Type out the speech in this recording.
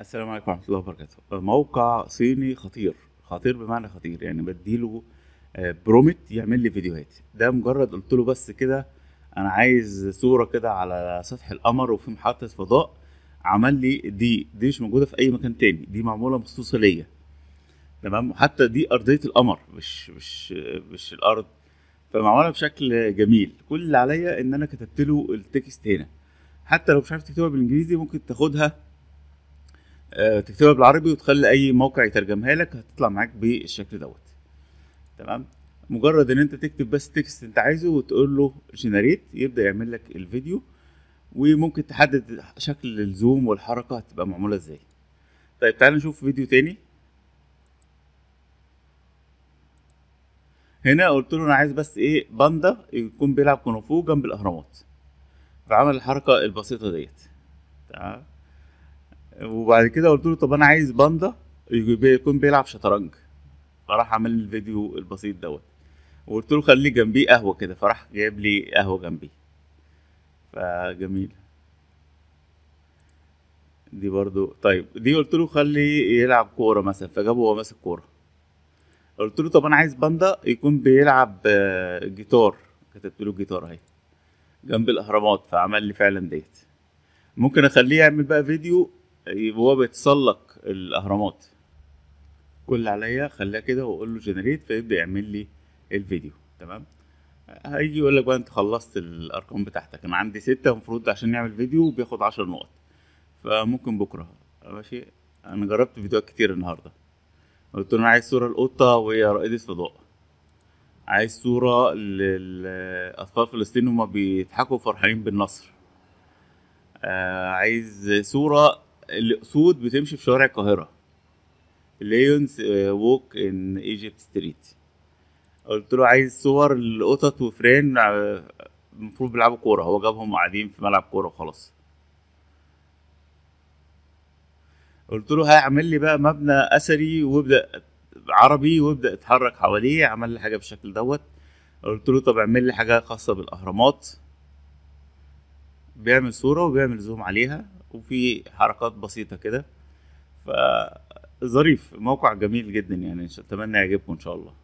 السلام عليكم ورحمه الله وبركاته آه، موقع صيني خطير خطير بمعنى خطير يعني بديله برومت آه، يعمل لي فيديوهات ده مجرد قلت له بس كده انا عايز صوره كده على سطح القمر وفي محطه فضاء عمل لي دي دي مش موجوده في اي مكان تاني دي معموله مخصوصه ليا تمام وحتى دي ارضيه القمر مش مش مش الارض فمعموله بشكل جميل كل اللي عليا ان انا كتبت له التكست هنا حتى لو مش عارف تكتبها بالانجليزي ممكن تاخدها آه، تكتبها بالعربي وتخلي اي موقع يترجمها لك هتطلع معاك بالشكل دوت تمام مجرد ان انت تكتب بس تكست انت عايزه وتقول له جنريت يبدا يعمل لك الفيديو وممكن تحدد شكل الزوم والحركه هتبقى معموله ازاي طيب تعالى نشوف فيديو تاني هنا قلت له انا عايز بس ايه باندا يكون بيلعب كونفو جنب الاهرامات فعمل الحركه البسيطه ديت تمام وبعد كده قلت له طب انا عايز باندا يكون بيلعب شطرنج فراح عمل لي الفيديو البسيط دوت وقلت له خلي جنبيه قهوه كده فراح جايب لي قهوه جنبيه فجميل دي برضو طيب دي قلت له خلي يلعب كوره مثلا فجابه هو ماسك كوره قلت له طب انا عايز باندا يكون بيلعب آه، جيتار كتبت له جيتار اهي جنب الاهرامات فعمل لي فعلا ديت ممكن اخليه يعمل بقى فيديو وهو بيتسلق الاهرامات كل اللي عليا خليها كده واقول له جنريت فيبدا يعمل لي الفيديو تمام هيجي يقول لك بقى انت خلصت الارقام بتاعتك انا عندي ستة المفروض عشان نعمل فيديو بياخد عشر نقط فممكن بكره ماشي انا جربت فيديوهات كتير النهارده قلت له انا عايز صوره القطه وهي رائده فضاء عايز صوره للاطفال فلسطين وهم بيضحكوا فرحانين بالنصر آه، عايز صوره الاسود بتمشي في شوارع القاهره ليونز ووك ان ايجيبت ستريت قلت له عايز صور القطط وفران آه، المفروض بيلعبوا كوره هو جابهم قاعدين في ملعب كوره وخلاص قلت له هيعمل لي بقى مبنى اثري وابدا عربي وابدا اتحرك حواليه عمل لي حاجه بالشكل دوت قلت له طب اعمل لي حاجه خاصه بالاهرامات بيعمل صوره وبيعمل زوم عليها وفي حركات بسيطه كده فظريف موقع جميل جدا يعني اتمنى يعجبكم ان شاء الله